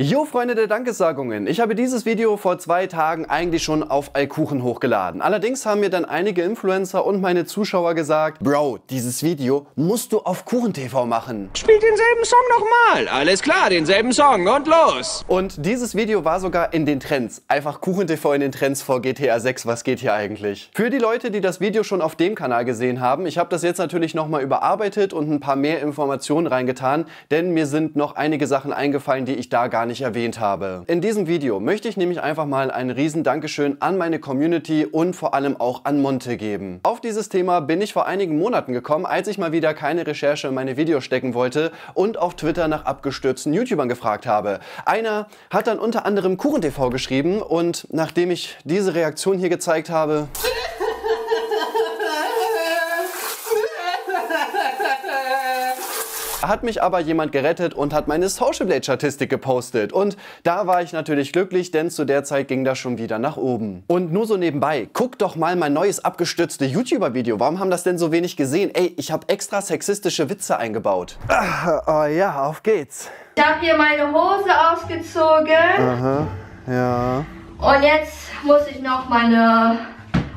Jo Freunde der Dankesagungen, ich habe dieses Video vor zwei Tagen eigentlich schon auf Alkuchen hochgeladen. Allerdings haben mir dann einige Influencer und meine Zuschauer gesagt, Bro, dieses Video musst du auf KuchenTV machen. Spiel denselben Song nochmal, alles klar, denselben Song und los. Und dieses Video war sogar in den Trends, einfach KuchenTV in den Trends vor GTA 6, was geht hier eigentlich? Für die Leute, die das Video schon auf dem Kanal gesehen haben, ich habe das jetzt natürlich nochmal überarbeitet und ein paar mehr Informationen reingetan, denn mir sind noch einige Sachen eingefallen, die ich da gar gar nicht erwähnt habe. In diesem Video möchte ich nämlich einfach mal ein riesen Dankeschön an meine Community und vor allem auch an Monte geben. Auf dieses Thema bin ich vor einigen Monaten gekommen, als ich mal wieder keine Recherche in meine Videos stecken wollte und auf Twitter nach abgestürzten YouTubern gefragt habe. Einer hat dann unter anderem KuchenTV geschrieben und nachdem ich diese Reaktion hier gezeigt habe... Hat mich aber jemand gerettet und hat meine Social Blade Statistik gepostet. Und da war ich natürlich glücklich, denn zu der Zeit ging das schon wieder nach oben. Und nur so nebenbei, guck doch mal mein neues abgestürzte YouTuber-Video. Warum haben das denn so wenig gesehen? Ey, ich habe extra sexistische Witze eingebaut. Ah, oh ja, auf geht's. Ich habe hier meine Hose ausgezogen. Aha, ja. Und jetzt muss ich noch meine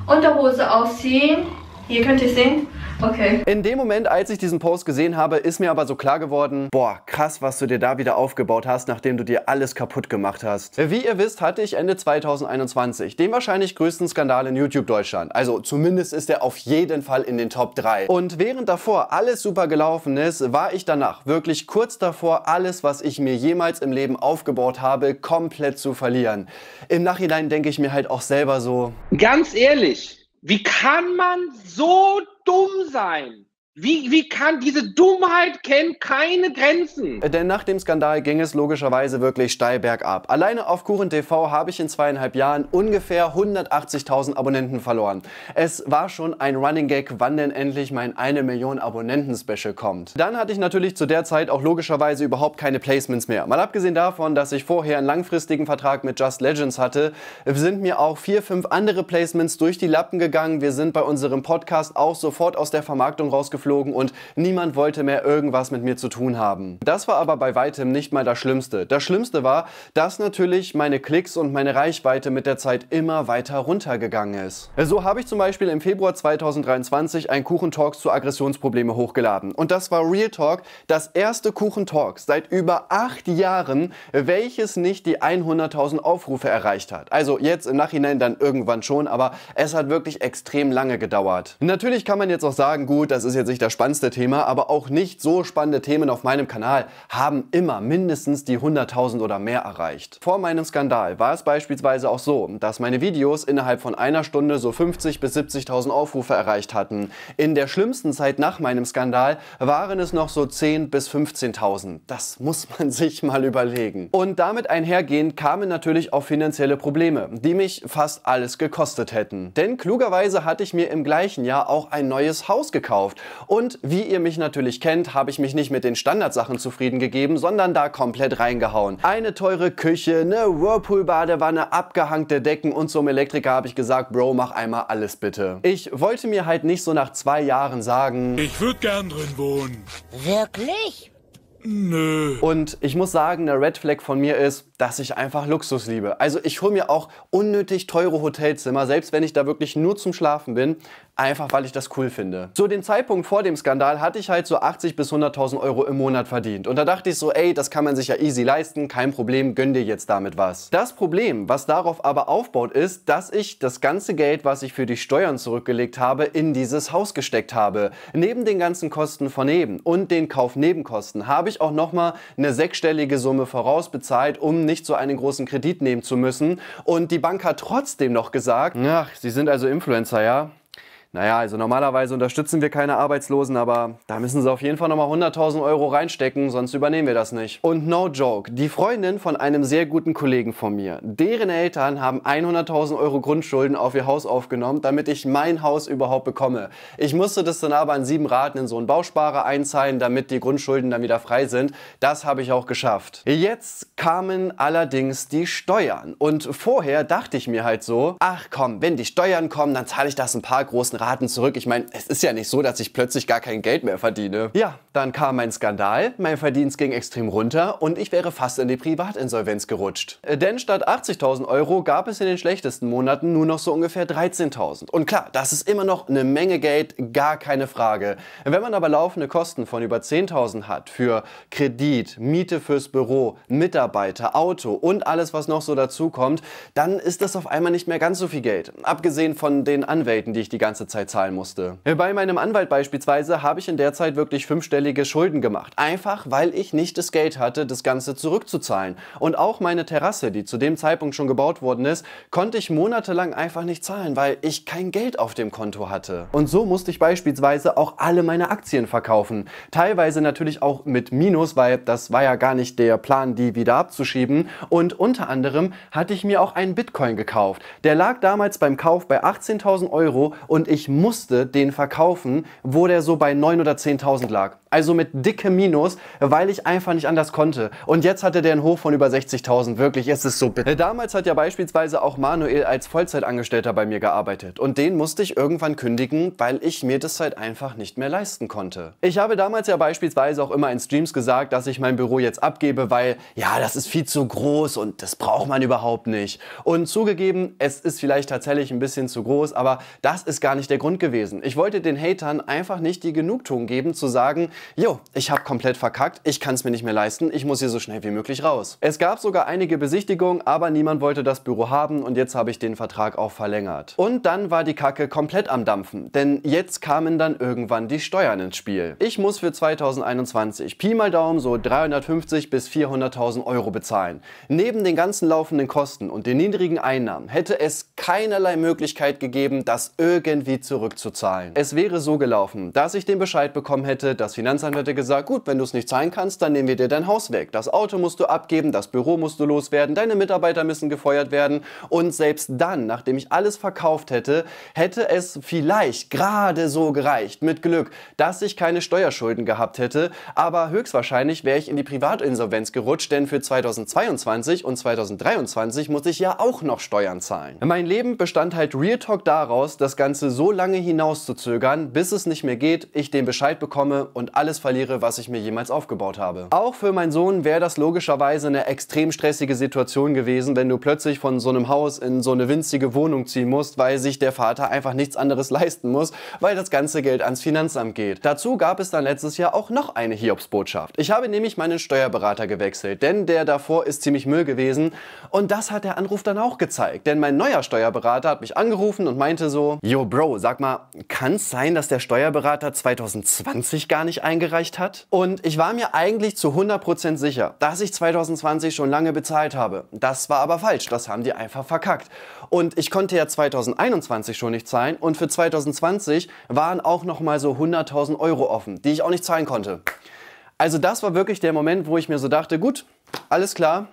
Unterhose ausziehen. Hier könnt ihr sehen. Okay. In dem Moment, als ich diesen Post gesehen habe, ist mir aber so klar geworden, boah, krass, was du dir da wieder aufgebaut hast, nachdem du dir alles kaputt gemacht hast. Wie ihr wisst, hatte ich Ende 2021 den wahrscheinlich größten Skandal in YouTube Deutschland. Also zumindest ist er auf jeden Fall in den Top 3. Und während davor alles super gelaufen ist, war ich danach wirklich kurz davor, alles, was ich mir jemals im Leben aufgebaut habe, komplett zu verlieren. Im Nachhinein denke ich mir halt auch selber so. Ganz ehrlich, wie kann man so dumm sein? Wie, wie kann diese Dummheit kennt keine Grenzen? Denn nach dem Skandal ging es logischerweise wirklich steil bergab. Alleine auf Kuchen TV habe ich in zweieinhalb Jahren ungefähr 180.000 Abonnenten verloren. Es war schon ein Running Gag, wann denn endlich mein 1 Million Abonnenten Special kommt. Dann hatte ich natürlich zu der Zeit auch logischerweise überhaupt keine Placements mehr. Mal abgesehen davon, dass ich vorher einen langfristigen Vertrag mit Just Legends hatte, sind mir auch vier, fünf andere Placements durch die Lappen gegangen. Wir sind bei unserem Podcast auch sofort aus der Vermarktung rausgeflogen geflogen und niemand wollte mehr irgendwas mit mir zu tun haben. Das war aber bei weitem nicht mal das Schlimmste. Das Schlimmste war, dass natürlich meine Klicks und meine Reichweite mit der Zeit immer weiter runtergegangen ist. So habe ich zum Beispiel im Februar 2023 ein Kuchen Talks zu Aggressionsprobleme hochgeladen. Und das war Real Talk, das erste Kuchen Talks seit über acht Jahren, welches nicht die 100.000 Aufrufe erreicht hat. Also jetzt im Nachhinein dann irgendwann schon, aber es hat wirklich extrem lange gedauert. Natürlich kann man jetzt auch sagen, gut, das ist jetzt nicht sicherlich das spannendste Thema, aber auch nicht so spannende Themen auf meinem Kanal haben immer mindestens die 100.000 oder mehr erreicht. Vor meinem Skandal war es beispielsweise auch so, dass meine Videos innerhalb von einer Stunde so 50.000 bis 70.000 Aufrufe erreicht hatten. In der schlimmsten Zeit nach meinem Skandal waren es noch so 10.000 bis 15.000. Das muss man sich mal überlegen. Und damit einhergehend kamen natürlich auch finanzielle Probleme, die mich fast alles gekostet hätten. Denn klugerweise hatte ich mir im gleichen Jahr auch ein neues Haus gekauft und wie ihr mich natürlich kennt, habe ich mich nicht mit den Standardsachen zufrieden gegeben, sondern da komplett reingehauen. Eine teure Küche, eine Whirlpool-Badewanne, abgehangte Decken und zum Elektriker habe ich gesagt, Bro, mach einmal alles bitte. Ich wollte mir halt nicht so nach zwei Jahren sagen... Ich würde gern drin wohnen. Wirklich? Nö. Und ich muss sagen, eine Red Flag von mir ist, dass ich einfach Luxus liebe. Also ich hole mir auch unnötig teure Hotelzimmer, selbst wenn ich da wirklich nur zum Schlafen bin einfach weil ich das cool finde. So den Zeitpunkt vor dem Skandal hatte ich halt so 80 bis 100.000 Euro im Monat verdient. Und da dachte ich so, ey, das kann man sich ja easy leisten, kein Problem, gönn dir jetzt damit was. Das Problem, was darauf aber aufbaut, ist, dass ich das ganze Geld, was ich für die Steuern zurückgelegt habe, in dieses Haus gesteckt habe. Neben den ganzen Kosten von eben und den Kaufnebenkosten habe ich auch nochmal eine sechsstellige Summe vorausbezahlt, um nicht so einen großen Kredit nehmen zu müssen. Und die Bank hat trotzdem noch gesagt, ach, Sie sind also Influencer, ja? Naja, also normalerweise unterstützen wir keine Arbeitslosen, aber da müssen sie auf jeden Fall nochmal 100.000 Euro reinstecken, sonst übernehmen wir das nicht. Und no joke, die Freundin von einem sehr guten Kollegen von mir, deren Eltern haben 100.000 Euro Grundschulden auf ihr Haus aufgenommen, damit ich mein Haus überhaupt bekomme. Ich musste das dann aber an sieben Raten in so einen Bausparer einzahlen, damit die Grundschulden dann wieder frei sind. Das habe ich auch geschafft. Jetzt kamen allerdings die Steuern. Und vorher dachte ich mir halt so, ach komm, wenn die Steuern kommen, dann zahle ich das ein paar großen Raten Raten zurück. Ich meine, es ist ja nicht so, dass ich plötzlich gar kein Geld mehr verdiene. Ja, dann kam mein Skandal, mein Verdienst ging extrem runter und ich wäre fast in die Privatinsolvenz gerutscht. Äh, denn statt 80.000 Euro gab es in den schlechtesten Monaten nur noch so ungefähr 13.000. Und klar, das ist immer noch eine Menge Geld, gar keine Frage. Wenn man aber laufende Kosten von über 10.000 hat für Kredit, Miete fürs Büro, Mitarbeiter, Auto und alles, was noch so dazu kommt, dann ist das auf einmal nicht mehr ganz so viel Geld. Abgesehen von den Anwälten, die ich die ganze Zeit Hochzeit zahlen musste. Bei meinem Anwalt beispielsweise habe ich in der Zeit wirklich fünfstellige Schulden gemacht. Einfach, weil ich nicht das Geld hatte, das Ganze zurückzuzahlen. Und auch meine Terrasse, die zu dem Zeitpunkt schon gebaut worden ist, konnte ich monatelang einfach nicht zahlen, weil ich kein Geld auf dem Konto hatte. Und so musste ich beispielsweise auch alle meine Aktien verkaufen. Teilweise natürlich auch mit Minus, weil das war ja gar nicht der Plan, die wieder abzuschieben. Und unter anderem hatte ich mir auch einen Bitcoin gekauft. Der lag damals beim Kauf bei 18.000 Euro und ich ich musste den verkaufen, wo der so bei 9.000 oder 10.000 lag also mit dickem Minus, weil ich einfach nicht anders konnte. Und jetzt hatte der einen Hoch von über 60.000. Wirklich, es ist so bitter. Damals hat ja beispielsweise auch Manuel als Vollzeitangestellter bei mir gearbeitet. Und den musste ich irgendwann kündigen, weil ich mir das halt einfach nicht mehr leisten konnte. Ich habe damals ja beispielsweise auch immer in Streams gesagt, dass ich mein Büro jetzt abgebe, weil ja, das ist viel zu groß und das braucht man überhaupt nicht. Und zugegeben, es ist vielleicht tatsächlich ein bisschen zu groß, aber das ist gar nicht der Grund gewesen. Ich wollte den Hatern einfach nicht die Genugtuung geben, zu sagen, jo, ich habe komplett verkackt, ich kann es mir nicht mehr leisten, ich muss hier so schnell wie möglich raus. Es gab sogar einige Besichtigungen, aber niemand wollte das Büro haben und jetzt habe ich den Vertrag auch verlängert. Und dann war die Kacke komplett am Dampfen, denn jetzt kamen dann irgendwann die Steuern ins Spiel. Ich muss für 2021 Pi mal Daumen so 350 bis 400.000 Euro bezahlen. Neben den ganzen laufenden Kosten und den niedrigen Einnahmen hätte es keinerlei Möglichkeit gegeben, das irgendwie zurückzuzahlen. Es wäre so gelaufen, dass ich den Bescheid bekommen hätte, das Finanzamt Finanzamt hätte gesagt, gut, wenn du es nicht zahlen kannst, dann nehmen wir dir dein Haus weg. Das Auto musst du abgeben, das Büro musst du loswerden, deine Mitarbeiter müssen gefeuert werden. Und selbst dann, nachdem ich alles verkauft hätte, hätte es vielleicht gerade so gereicht, mit Glück, dass ich keine Steuerschulden gehabt hätte. Aber höchstwahrscheinlich wäre ich in die Privatinsolvenz gerutscht, denn für 2022 und 2023 muss ich ja auch noch Steuern zahlen. Mein Leben bestand halt Real Talk daraus, das Ganze so lange hinauszuzögern, bis es nicht mehr geht, ich den Bescheid bekomme und alles verliere, was ich mir jemals aufgebaut habe. Auch für meinen Sohn wäre das logischerweise eine extrem stressige Situation gewesen, wenn du plötzlich von so einem Haus in so eine winzige Wohnung ziehen musst, weil sich der Vater einfach nichts anderes leisten muss, weil das ganze Geld ans Finanzamt geht. Dazu gab es dann letztes Jahr auch noch eine Hiobsbotschaft. Ich habe nämlich meinen Steuerberater gewechselt, denn der davor ist ziemlich Müll gewesen und das hat der Anruf dann auch gezeigt, denn mein neuer Steuerberater hat mich angerufen und meinte so, Yo Bro, sag mal, kann es sein, dass der Steuerberater 2020 gar nicht eingereicht hat. Und ich war mir eigentlich zu 100% sicher, dass ich 2020 schon lange bezahlt habe. Das war aber falsch, das haben die einfach verkackt. Und ich konnte ja 2021 schon nicht zahlen und für 2020 waren auch nochmal so 100.000 Euro offen, die ich auch nicht zahlen konnte. Also das war wirklich der Moment, wo ich mir so dachte, gut, alles klar,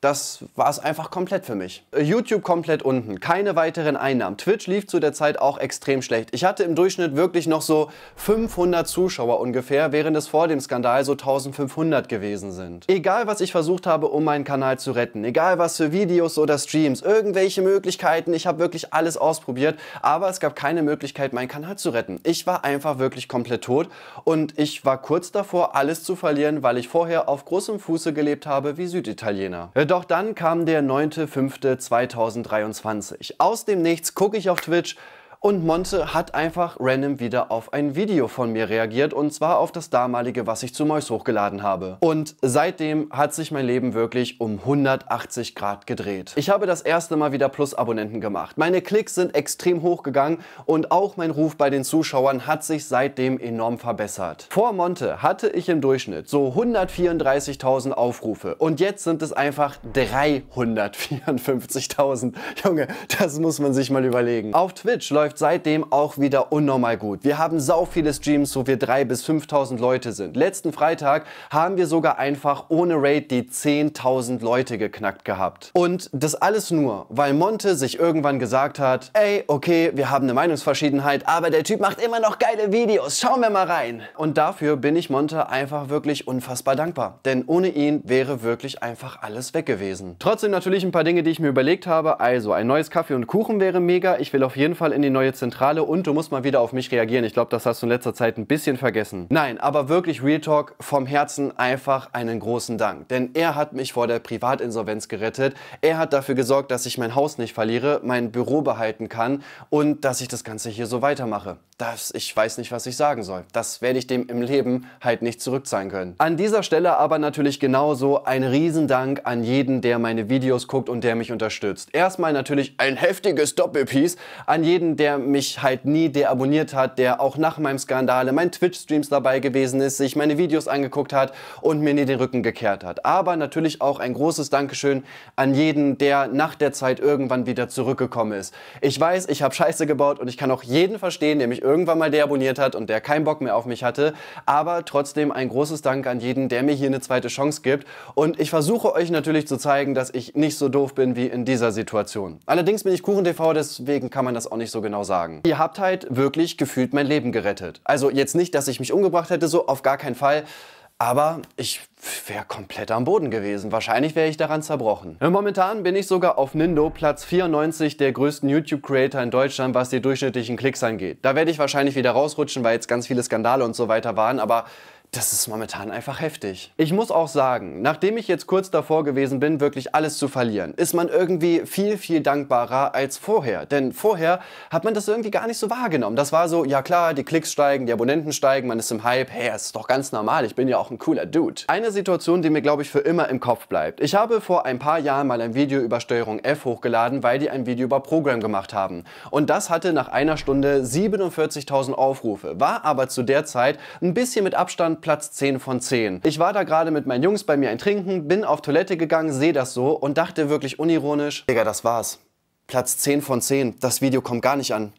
das war es einfach komplett für mich. YouTube komplett unten, keine weiteren Einnahmen. Twitch lief zu der Zeit auch extrem schlecht. Ich hatte im Durchschnitt wirklich noch so 500 Zuschauer ungefähr, während es vor dem Skandal so 1500 gewesen sind. Egal, was ich versucht habe, um meinen Kanal zu retten, egal was für Videos oder Streams, irgendwelche Möglichkeiten, ich habe wirklich alles ausprobiert, aber es gab keine Möglichkeit, meinen Kanal zu retten. Ich war einfach wirklich komplett tot und ich war kurz davor, alles zu verlieren, weil ich vorher auf großem Fuße gelebt habe wie Süditaliener. Doch dann kam der 9.5.2023. Aus dem Nichts gucke ich auf Twitch und Monte hat einfach random wieder auf ein Video von mir reagiert und zwar auf das damalige, was ich zu Mois hochgeladen habe. Und seitdem hat sich mein Leben wirklich um 180 Grad gedreht. Ich habe das erste Mal wieder Plus-Abonnenten gemacht. Meine Klicks sind extrem hochgegangen und auch mein Ruf bei den Zuschauern hat sich seitdem enorm verbessert. Vor Monte hatte ich im Durchschnitt so 134.000 Aufrufe und jetzt sind es einfach 354.000. Junge, das muss man sich mal überlegen. Auf Twitch läuft läuft seitdem auch wieder unnormal gut. Wir haben sau viele Streams, wo wir 3.000 bis 5.000 Leute sind. Letzten Freitag haben wir sogar einfach ohne Raid die 10.000 Leute geknackt gehabt. Und das alles nur, weil Monte sich irgendwann gesagt hat, ey, okay, wir haben eine Meinungsverschiedenheit, aber der Typ macht immer noch geile Videos, schauen wir mal rein. Und dafür bin ich Monte einfach wirklich unfassbar dankbar, denn ohne ihn wäre wirklich einfach alles weg gewesen. Trotzdem natürlich ein paar Dinge, die ich mir überlegt habe. Also, ein neues Kaffee und Kuchen wäre mega. Ich will auf jeden Fall in die neue Zentrale und du musst mal wieder auf mich reagieren. Ich glaube, das hast du in letzter Zeit ein bisschen vergessen. Nein, aber wirklich Real Talk vom Herzen einfach einen großen Dank. Denn er hat mich vor der Privatinsolvenz gerettet. Er hat dafür gesorgt, dass ich mein Haus nicht verliere, mein Büro behalten kann und dass ich das Ganze hier so weitermache. Das, ich weiß nicht, was ich sagen soll. Das werde ich dem im Leben halt nicht zurückzahlen können. An dieser Stelle aber natürlich genauso ein Riesendank an jeden, der meine Videos guckt und der mich unterstützt. Erstmal natürlich ein heftiges Doppelpiece an jeden, der der mich halt nie deabonniert hat, der auch nach meinem Skandal in meinen Twitch-Streams dabei gewesen ist, sich meine Videos angeguckt hat und mir nie den Rücken gekehrt hat. Aber natürlich auch ein großes Dankeschön an jeden, der nach der Zeit irgendwann wieder zurückgekommen ist. Ich weiß, ich habe Scheiße gebaut und ich kann auch jeden verstehen, der mich irgendwann mal deabonniert hat und der keinen Bock mehr auf mich hatte. Aber trotzdem ein großes Dank an jeden, der mir hier eine zweite Chance gibt. Und ich versuche euch natürlich zu zeigen, dass ich nicht so doof bin wie in dieser Situation. Allerdings bin ich KuchenTV, deswegen kann man das auch nicht so genau genau sagen. Ihr habt halt wirklich gefühlt mein Leben gerettet. Also jetzt nicht, dass ich mich umgebracht hätte, so auf gar keinen Fall. Aber ich wäre komplett am Boden gewesen. Wahrscheinlich wäre ich daran zerbrochen. Äh, momentan bin ich sogar auf Nindo Platz 94 der größten YouTube-Creator in Deutschland, was die durchschnittlichen Klicks angeht. Da werde ich wahrscheinlich wieder rausrutschen, weil jetzt ganz viele Skandale und so weiter waren. Aber das ist momentan einfach heftig. Ich muss auch sagen, nachdem ich jetzt kurz davor gewesen bin, wirklich alles zu verlieren, ist man irgendwie viel, viel dankbarer als vorher. Denn vorher hat man das irgendwie gar nicht so wahrgenommen. Das war so, ja klar, die Klicks steigen, die Abonnenten steigen, man ist im Hype. Hey, das ist doch ganz normal, ich bin ja auch ein cooler Dude. Eine Situation, die mir, glaube ich, für immer im Kopf bleibt. Ich habe vor ein paar Jahren mal ein Video über Steuerung F hochgeladen, weil die ein Video über Program gemacht haben. Und das hatte nach einer Stunde 47.000 Aufrufe, war aber zu der Zeit ein bisschen mit Abstand Platz 10 von 10. Ich war da gerade mit meinen Jungs bei mir ein Trinken, bin auf Toilette gegangen, sehe das so und dachte wirklich unironisch, Digga, das war's. Platz 10 von 10, das Video kommt gar nicht an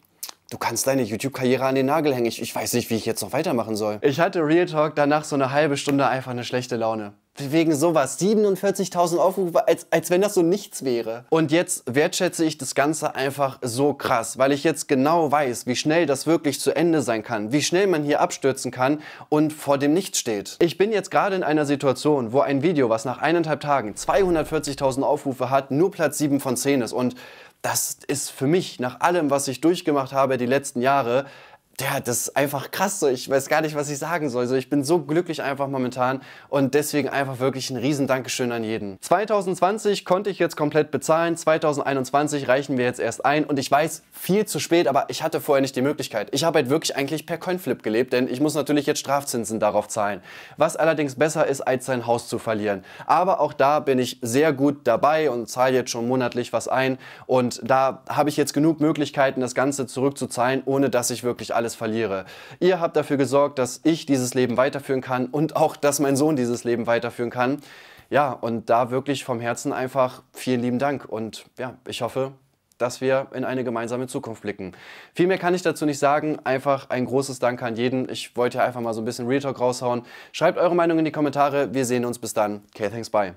du kannst deine YouTube-Karriere an den Nagel hängen. Ich, ich, weiß nicht, wie ich jetzt noch weitermachen soll. Ich hatte Real Talk danach so eine halbe Stunde einfach eine schlechte Laune wegen sowas. 47.000 Aufrufe, als, als wenn das so nichts wäre. Und jetzt wertschätze ich das Ganze einfach so krass, weil ich jetzt genau weiß, wie schnell das wirklich zu Ende sein kann, wie schnell man hier abstürzen kann und vor dem Nichts steht. Ich bin jetzt gerade in einer Situation, wo ein Video, was nach eineinhalb Tagen 240.000 Aufrufe hat, nur Platz 7 von 10 ist. Und das ist für mich, nach allem, was ich durchgemacht habe die letzten Jahre, ja, das ist einfach krass so. Ich weiß gar nicht, was ich sagen soll. So, ich bin so glücklich einfach momentan und deswegen einfach wirklich ein riesen Dankeschön an jeden. 2020 konnte ich jetzt komplett bezahlen. 2021 reichen wir jetzt erst ein und ich weiß, viel zu spät, aber ich hatte vorher nicht die Möglichkeit. Ich habe halt wirklich eigentlich per Coinflip gelebt, denn ich muss natürlich jetzt Strafzinsen darauf zahlen. Was allerdings besser ist, als sein Haus zu verlieren. Aber auch da bin ich sehr gut dabei und zahle jetzt schon monatlich was ein und da habe ich jetzt genug Möglichkeiten, das Ganze zurückzuzahlen, ohne dass ich wirklich alles alles verliere. Ihr habt dafür gesorgt, dass ich dieses Leben weiterführen kann und auch, dass mein Sohn dieses Leben weiterführen kann. Ja, und da wirklich vom Herzen einfach vielen lieben Dank. Und ja, ich hoffe, dass wir in eine gemeinsame Zukunft blicken. Viel mehr kann ich dazu nicht sagen. Einfach ein großes Dank an jeden. Ich wollte einfach mal so ein bisschen Real Talk raushauen. Schreibt eure Meinung in die Kommentare. Wir sehen uns bis dann. Okay, thanks, bye.